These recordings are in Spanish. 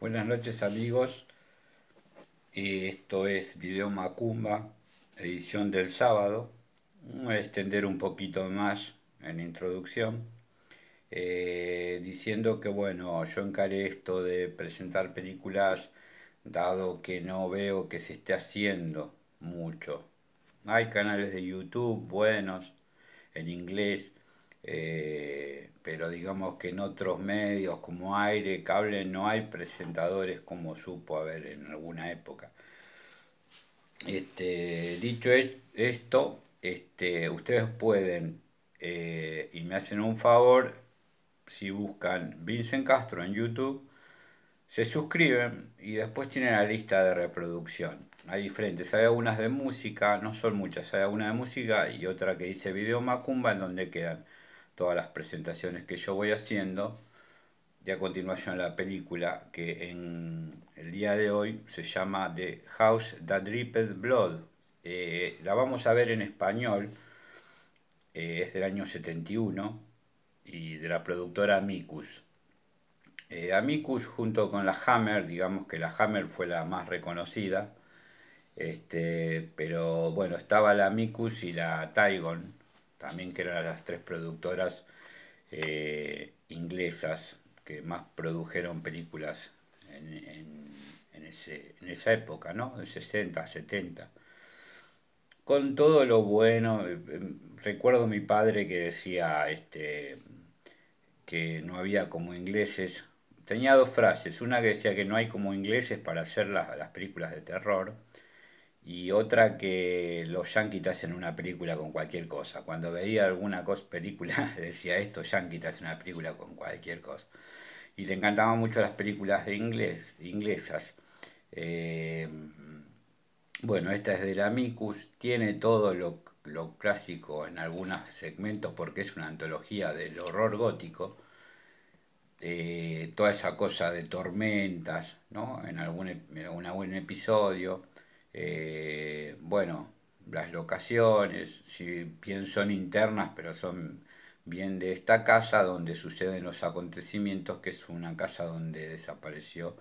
Buenas noches amigos, eh, esto es Video Macumba, edición del sábado. Voy a extender un poquito más en introducción, eh, diciendo que bueno, yo encaré esto de presentar películas dado que no veo que se esté haciendo mucho. Hay canales de YouTube buenos en inglés, eh, pero digamos que en otros medios como aire, cable, no hay presentadores como supo haber en alguna época. Este, dicho e-, esto, este, ustedes pueden, eh, y me hacen un favor, si buscan Vincent Castro en YouTube, se suscriben y después tienen la lista de reproducción. Hay diferentes, hay algunas de música, no son muchas, hay alguna de música y otra que dice video Macumba en donde quedan todas las presentaciones que yo voy haciendo ya a continuación la película que en el día de hoy se llama The House That Dripped Blood. Eh, la vamos a ver en español, eh, es del año 71 y de la productora Amicus. Eh, Amicus junto con la Hammer, digamos que la Hammer fue la más reconocida, este, pero bueno, estaba la Amicus y la Taigon, también que eran las tres productoras eh, inglesas que más produjeron películas en, esa época, ¿no? 60, 70. Con todo lo bueno, eh, eh, recuerdo a mi padre que decía este, que no había como ingleses. Tenía dos frases, una que decía que no hay como ingleses para hacer las películas de terror, y otra que los yankees te hacen una película con cualquier cosa. Cuando veía alguna cosa, película, decía esto, yankees te hacen una película con cualquier cosa. Y le encantaban mucho las películas de inglés, inglesas. Eh, bueno, esta es de la Micus, tiene todo lo, clásico en algunos segmentos porque es una antología del horror gótico. Eh, toda esa cosa de tormentas, ¿no? En algún, en algún episodio eh, bueno, las locaciones, si bien son internas, pero son bien de esta casa donde suceden los acontecimientos, que es una casa donde desapareció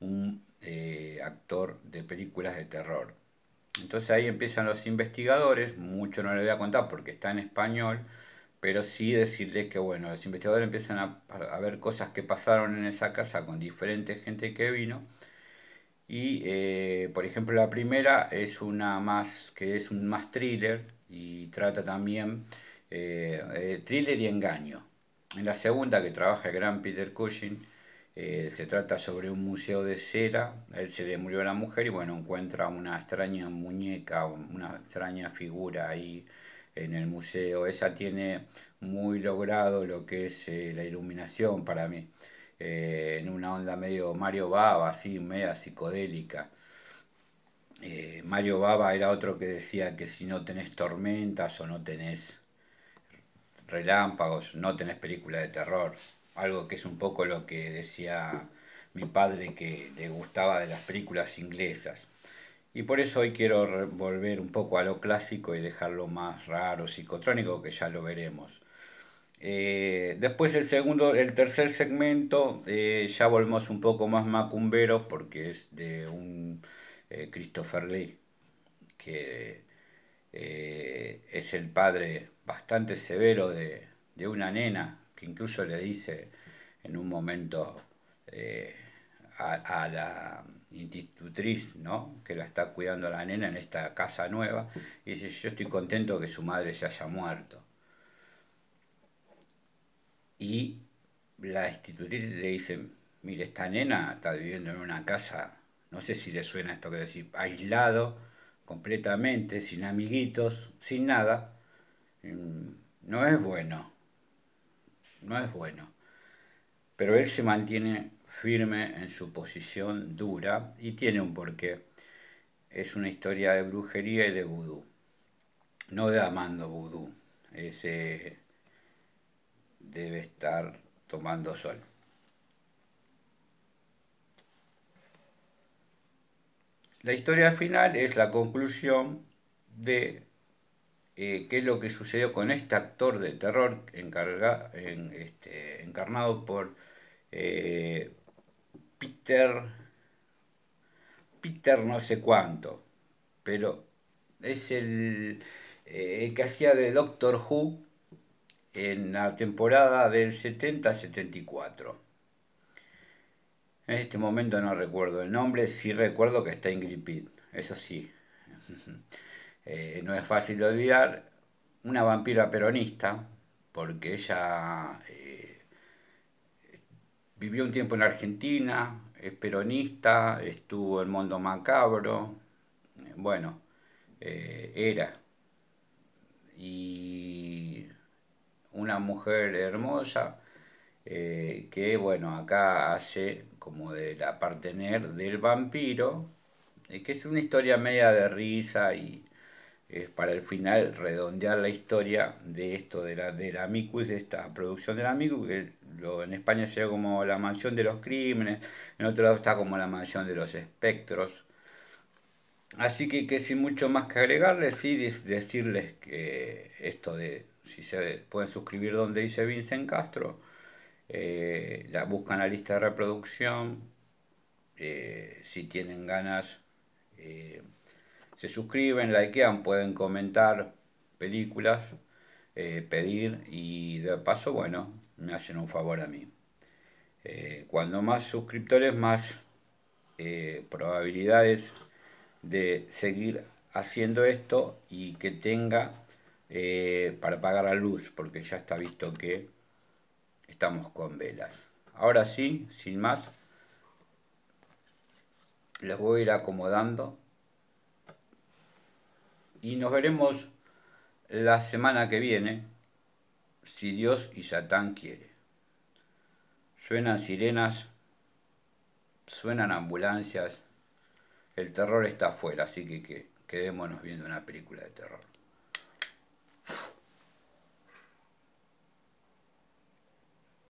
un eh, actor de películas de terror. Entonces ahí empiezan los investigadores, mucho no le voy a contar porque está en español, pero sí decirles que bueno, los investigadores empiezan a, a ver cosas que pasaron en esa casa con diferente gente que vino, y, eh, por ejemplo, la primera es una más, que es un más thriller y trata también eh, eh, thriller y engaño. En la segunda, que trabaja el gran Peter Cushing, se trata sobre un museo de cera. A él se le murió la mujer y bueno, encuentra una extraña muñeca, una extraña figura ahí en el museo. Esa tiene muy logrado lo que es la iluminación para mí. Eh, en una onda medio Mario Baba, así, media psicodélica. Eh, Mario Baba era otro que decía que si no tenés tormentas o no tenés relámpagos, no tenés película de terror. Algo que es un poco lo que decía mi padre que le gustaba de las películas inglesas. Y por eso hoy quiero volver un poco a lo clásico y dejarlo más raro, psicotrónico, que ya lo veremos. Eh, después el segundo, el tercer segmento, eh, ya volvemos un poco más macumberos porque es de un eh, Christopher Lee, que es el padre bastante severo de, una nena, que incluso le dice en un momento a, la institutriz, que la está cuidando la nena en esta casa nueva, y dice, yo estoy contento que su madre se haya muerto y la institutriz le dice, mire, esta nena está viviendo en una casa, no sé si le suena esto que decir, aislado completamente, sin amiguitos, sin nada, mm, no es bueno, no es bueno. Pero él se mantiene firme en su posición dura y tiene un porqué. Es una historia de brujería y de vudú, no de amando vudú. ese eh, debe estar tomando sol. La historia final es la conclusión de eh, qué es lo que sucedió con este actor de terror este, encarnado por eh, Peter, Peter no sé cuánto, pero es el, eh, el que hacía de Doctor Who en la temporada del 70-74. En este momento no recuerdo el nombre, sí recuerdo que está Ingrid Pitt, eso sí. Eh, no es fácil de olvidar, una vampira peronista, porque ella eh, vivió un tiempo en Argentina, es peronista, estuvo en Mundo Macabro, eh, bueno, era mujer hermosa eh, que, bueno, acá hace como de la del vampiro, eh, que es una historia media de risa y es para el final redondear la historia de esto de la, de la de esta producción de la Micus, que en España se como la mansión de los crímenes, en otro lado está como la mansión de los espectros. Así que, que sin mucho más que agregarles, y decirles que esto de si se pueden suscribir donde dice Vincent Castro, eh, la, buscan la lista de reproducción, eh, si tienen ganas, eh, se suscriben, likean, pueden comentar películas, pedir y de paso, bueno, me hacen un favor a mí. cuando más suscriptores, más probabilidades de seguir haciendo esto y que tenga eh, para apagar la luz, porque ya está visto que estamos con velas. Ahora sí, sin más, les voy a ir acomodando y nos veremos la semana que viene, si Dios y Satán quiere. Suenan sirenas, suenan ambulancias, el terror está afuera, así que quedémonos viendo una película de terror.